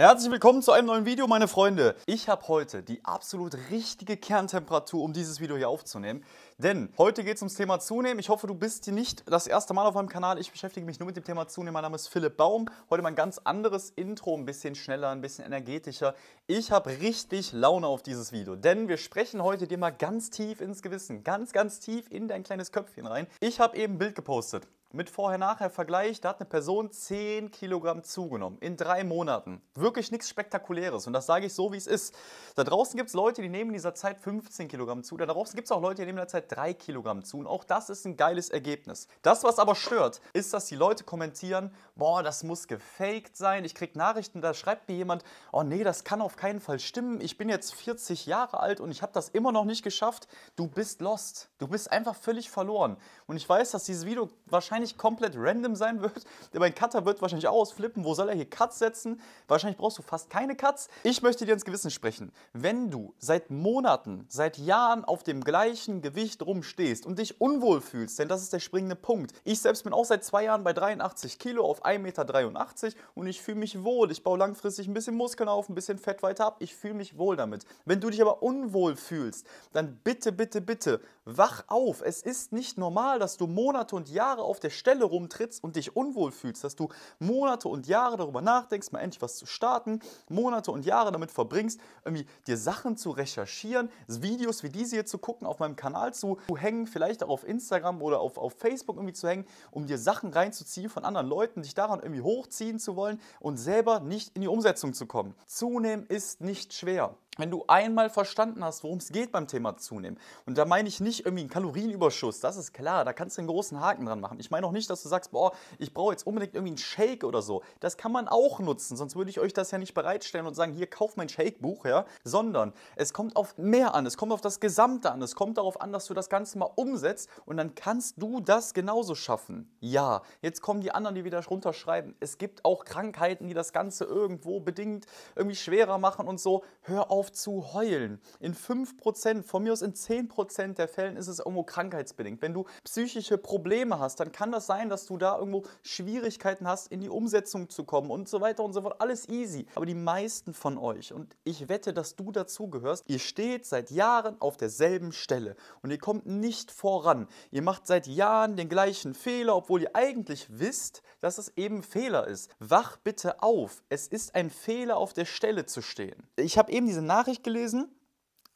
Herzlich willkommen zu einem neuen Video, meine Freunde. Ich habe heute die absolut richtige Kerntemperatur, um dieses Video hier aufzunehmen. Denn heute geht es ums Thema Zunehmen. Ich hoffe, du bist hier nicht das erste Mal auf meinem Kanal. Ich beschäftige mich nur mit dem Thema Zunehmen. Mein Name ist Philipp Baum. Heute mal ein ganz anderes Intro, ein bisschen schneller, ein bisschen energetischer. Ich habe richtig Laune auf dieses Video, denn wir sprechen heute dir mal ganz tief ins Gewissen, ganz, ganz tief in dein kleines Köpfchen rein. Ich habe eben ein Bild gepostet mit Vorher-Nachher-Vergleich, da hat eine Person 10 Kilogramm zugenommen in drei Monaten. Wirklich nichts Spektakuläres und das sage ich so, wie es ist. Da draußen gibt es Leute, die nehmen in dieser Zeit 15 Kilogramm zu, da draußen gibt es auch Leute, die nehmen in der Zeit 3 Kilogramm zu und auch das ist ein geiles Ergebnis. Das, was aber stört, ist, dass die Leute kommentieren, boah, das muss gefaked sein, ich kriege Nachrichten, da schreibt mir jemand, oh nee, das kann auf keinen Fall stimmen, ich bin jetzt 40 Jahre alt und ich habe das immer noch nicht geschafft, du bist lost, du bist einfach völlig verloren und ich weiß, dass dieses Video wahrscheinlich wahrscheinlich komplett random sein wird. Mein Cutter wird wahrscheinlich auch ausflippen. Wo soll er hier Cuts setzen? Wahrscheinlich brauchst du fast keine Cuts. Ich möchte dir ins Gewissen sprechen. Wenn du seit Monaten, seit Jahren auf dem gleichen Gewicht rumstehst und dich unwohl fühlst, denn das ist der springende Punkt. Ich selbst bin auch seit zwei Jahren bei 83 Kilo auf 1,83 Meter und ich fühle mich wohl. Ich baue langfristig ein bisschen Muskeln auf, ein bisschen Fett weiter ab. Ich fühle mich wohl damit. Wenn du dich aber unwohl fühlst, dann bitte, bitte, bitte Wach auf, es ist nicht normal, dass du Monate und Jahre auf der Stelle rumtrittst und dich unwohl fühlst, dass du Monate und Jahre darüber nachdenkst, mal endlich was zu starten, Monate und Jahre damit verbringst, irgendwie dir Sachen zu recherchieren, Videos wie diese hier zu gucken, auf meinem Kanal zu hängen, vielleicht auch auf Instagram oder auf, auf Facebook irgendwie zu hängen, um dir Sachen reinzuziehen von anderen Leuten, dich daran irgendwie hochziehen zu wollen und selber nicht in die Umsetzung zu kommen. Zunehmen ist nicht schwer wenn du einmal verstanden hast, worum es geht beim Thema Zunehmen, und da meine ich nicht irgendwie einen Kalorienüberschuss, das ist klar, da kannst du einen großen Haken dran machen. Ich meine auch nicht, dass du sagst, boah, ich brauche jetzt unbedingt irgendwie einen Shake oder so. Das kann man auch nutzen, sonst würde ich euch das ja nicht bereitstellen und sagen, hier, kauf mein Shake-Buch, ja. Sondern es kommt auf mehr an, es kommt auf das Gesamte an, es kommt darauf an, dass du das Ganze mal umsetzt und dann kannst du das genauso schaffen. Ja, jetzt kommen die anderen, die wieder runterschreiben. Es gibt auch Krankheiten, die das Ganze irgendwo bedingt irgendwie schwerer machen und so. Hör auf auf zu heulen. In 5%, von mir aus in 10% der Fällen ist es irgendwo krankheitsbedingt. Wenn du psychische Probleme hast, dann kann das sein, dass du da irgendwo Schwierigkeiten hast, in die Umsetzung zu kommen und so weiter und so fort. Alles easy. Aber die meisten von euch, und ich wette, dass du dazu gehörst, ihr steht seit Jahren auf derselben Stelle und ihr kommt nicht voran. Ihr macht seit Jahren den gleichen Fehler, obwohl ihr eigentlich wisst, dass es eben Fehler ist. Wach bitte auf. Es ist ein Fehler, auf der Stelle zu stehen. Ich habe eben diesen Nachricht gelesen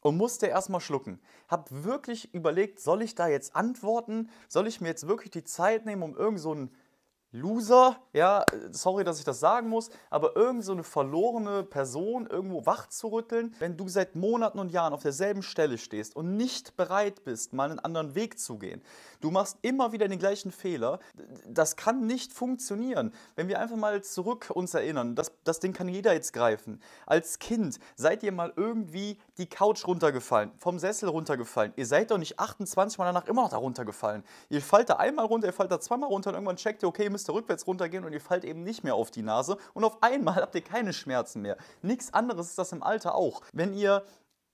und musste erstmal schlucken. Hab wirklich überlegt, soll ich da jetzt antworten? Soll ich mir jetzt wirklich die Zeit nehmen, um irgend so einen Loser, ja, sorry, dass ich das sagen muss, aber irgend so eine verlorene Person irgendwo wach zu rütteln, wenn du seit Monaten und Jahren auf derselben Stelle stehst und nicht bereit bist, mal einen anderen Weg zu gehen. Du machst immer wieder den gleichen Fehler. Das kann nicht funktionieren. Wenn wir einfach mal zurück uns erinnern, das, das Ding kann jeder jetzt greifen. Als Kind seid ihr mal irgendwie die Couch runtergefallen, vom Sessel runtergefallen. Ihr seid doch nicht 28 Mal danach immer noch da runtergefallen. Ihr fallt da einmal runter, ihr fallt da zweimal runter und irgendwann checkt ihr, okay, ihr müsst Fenster rückwärts runtergehen und ihr fallt eben nicht mehr auf die Nase und auf einmal habt ihr keine Schmerzen mehr. Nichts anderes ist das im Alter auch. Wenn ihr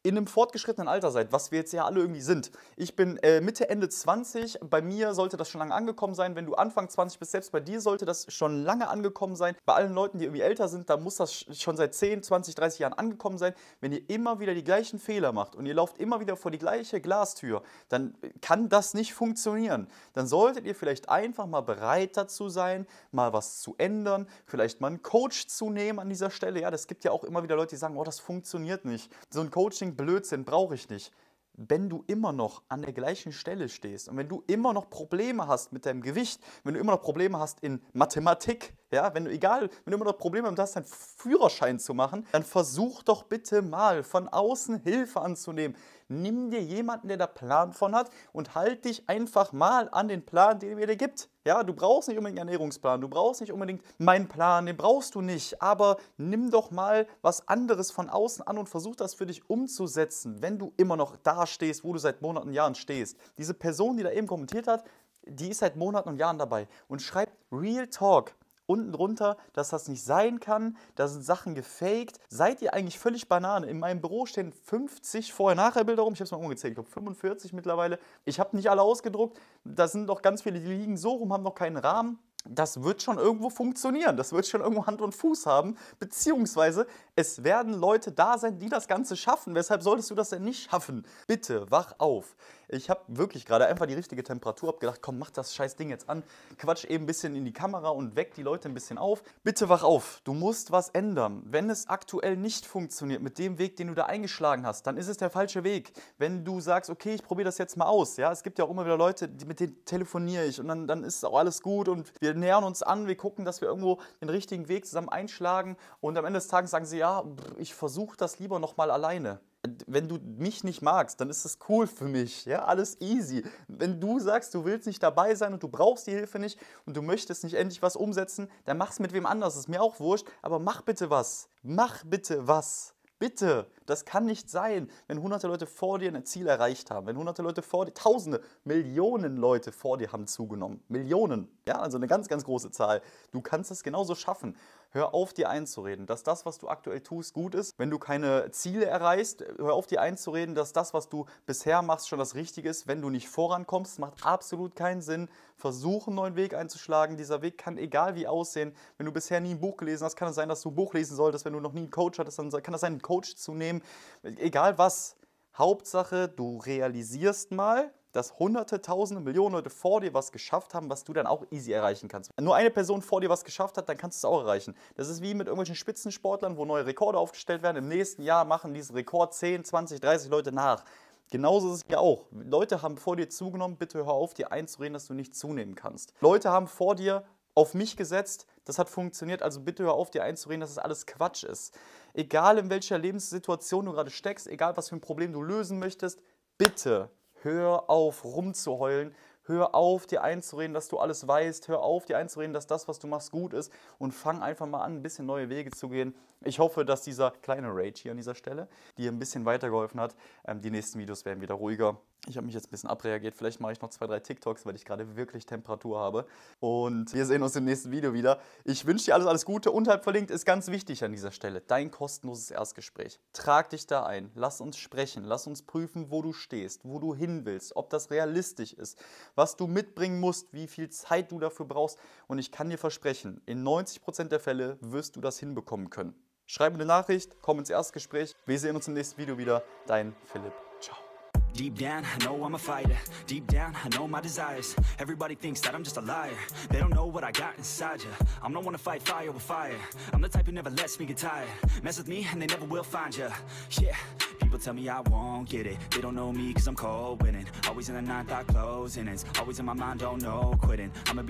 in einem fortgeschrittenen Alter seid, was wir jetzt ja alle irgendwie sind. Ich bin äh, Mitte, Ende 20, bei mir sollte das schon lange angekommen sein. Wenn du Anfang 20 bist, selbst bei dir sollte das schon lange angekommen sein. Bei allen Leuten, die irgendwie älter sind, da muss das schon seit 10, 20, 30 Jahren angekommen sein. Wenn ihr immer wieder die gleichen Fehler macht und ihr lauft immer wieder vor die gleiche Glastür, dann kann das nicht funktionieren. Dann solltet ihr vielleicht einfach mal bereit dazu sein, mal was zu ändern, vielleicht mal einen Coach zu nehmen an dieser Stelle. Ja, das gibt ja auch immer wieder Leute, die sagen, oh, das funktioniert nicht. So ein Coaching Blödsinn brauche ich nicht. Wenn du immer noch an der gleichen Stelle stehst und wenn du immer noch Probleme hast mit deinem Gewicht, wenn du immer noch Probleme hast in Mathematik, ja, wenn du egal, wenn du immer noch Probleme hast, deinen Führerschein zu machen, dann versuch doch bitte mal von außen Hilfe anzunehmen. Nimm dir jemanden, der da Plan von hat und halt dich einfach mal an den Plan, den er dir gibt. Ja, du brauchst nicht unbedingt einen Ernährungsplan, du brauchst nicht unbedingt meinen Plan, den brauchst du nicht, aber nimm doch mal was anderes von außen an und versuch das für dich umzusetzen, wenn du immer noch da stehst, wo du seit Monaten, Jahren stehst. Diese Person, die da eben kommentiert hat, die ist seit Monaten und Jahren dabei und schreibt Real Talk unten drunter, dass das nicht sein kann, da sind Sachen gefaked. Seid ihr eigentlich völlig Banane? In meinem Büro stehen 50 Vorher-Nachher-Bilder rum, ich habe es mal umgezählt, ich glaube 45 mittlerweile. Ich habe nicht alle ausgedruckt, da sind noch ganz viele, die liegen so rum, haben noch keinen Rahmen das wird schon irgendwo funktionieren, das wird schon irgendwo Hand und Fuß haben, beziehungsweise es werden Leute da sein, die das Ganze schaffen. Weshalb solltest du das denn nicht schaffen? Bitte, wach auf. Ich habe wirklich gerade einfach die richtige Temperatur abgedacht, komm, mach das scheiß Ding jetzt an, quatsch eben ein bisschen in die Kamera und weck die Leute ein bisschen auf. Bitte wach auf, du musst was ändern. Wenn es aktuell nicht funktioniert mit dem Weg, den du da eingeschlagen hast, dann ist es der falsche Weg. Wenn du sagst, okay, ich probiere das jetzt mal aus, ja, es gibt ja auch immer wieder Leute, mit denen telefoniere ich und dann, dann ist auch alles gut und wir nähern uns an, wir gucken, dass wir irgendwo den richtigen Weg zusammen einschlagen und am Ende des Tages sagen sie, ja, ich versuche das lieber nochmal alleine. Wenn du mich nicht magst, dann ist das cool für mich, ja, alles easy. Wenn du sagst, du willst nicht dabei sein und du brauchst die Hilfe nicht und du möchtest nicht endlich was umsetzen, dann mach's mit wem anders, ist mir auch wurscht, aber mach bitte was, mach bitte was. Bitte, das kann nicht sein, wenn hunderte Leute vor dir ein Ziel erreicht haben, wenn hunderte Leute vor dir, tausende, Millionen Leute vor dir haben zugenommen. Millionen, ja, also eine ganz, ganz große Zahl. Du kannst das genauso schaffen. Hör auf, dir einzureden, dass das, was du aktuell tust, gut ist. Wenn du keine Ziele erreichst, hör auf, dir einzureden, dass das, was du bisher machst, schon das Richtige ist. Wenn du nicht vorankommst, macht absolut keinen Sinn. Versuch einen neuen Weg einzuschlagen. Dieser Weg kann egal wie aussehen. Wenn du bisher nie ein Buch gelesen hast, kann es sein, dass du ein Buch lesen solltest. Wenn du noch nie einen Coach hattest, dann kann es sein, einen Coach zu nehmen. Egal was. Hauptsache, du realisierst mal, dass hunderte, tausende, Millionen Leute vor dir was geschafft haben, was du dann auch easy erreichen kannst. Wenn nur eine Person vor dir was geschafft hat, dann kannst du es auch erreichen. Das ist wie mit irgendwelchen Spitzensportlern, wo neue Rekorde aufgestellt werden. Im nächsten Jahr machen diesen Rekord 10, 20, 30 Leute nach. Genauso ist es hier auch. Leute haben vor dir zugenommen, bitte hör auf, dir einzureden, dass du nicht zunehmen kannst. Leute haben vor dir auf mich gesetzt, das hat funktioniert, also bitte hör auf, dir einzureden, dass das alles Quatsch ist. Egal in welcher Lebenssituation du gerade steckst, egal was für ein Problem du lösen möchtest, bitte Hör auf, rumzuheulen. Hör auf, dir einzureden, dass du alles weißt. Hör auf, dir einzureden, dass das, was du machst, gut ist. Und fang einfach mal an, ein bisschen neue Wege zu gehen. Ich hoffe, dass dieser kleine Rage hier an dieser Stelle dir ein bisschen weitergeholfen hat. Ähm, die nächsten Videos werden wieder ruhiger. Ich habe mich jetzt ein bisschen abreagiert. Vielleicht mache ich noch zwei, drei TikToks, weil ich gerade wirklich Temperatur habe. Und wir sehen uns im nächsten Video wieder. Ich wünsche dir alles, alles Gute. Unterhalb verlinkt ist ganz wichtig an dieser Stelle. Dein kostenloses Erstgespräch. Trag dich da ein. Lass uns sprechen. Lass uns prüfen, wo du stehst, wo du hin willst, ob das realistisch ist, was du mitbringen musst, wie viel Zeit du dafür brauchst. Und ich kann dir versprechen, in 90% der Fälle wirst du das hinbekommen können. Schreib eine Nachricht, komm ins Erstgespräch. Wir sehen uns im nächsten Video wieder. Dein Philipp. Deep down, I know I'm a fighter Deep down, I know my desires Everybody thinks that I'm just a liar They don't know what I got inside ya I'm the one to fight fire with fire I'm the type who never lets me get tired Mess with me and they never will find ya Yeah People tell me I won't get it They don't know me cause I'm cold winning Always in the ninth, I closing It's always in my mind, don't oh know quitting I'ma be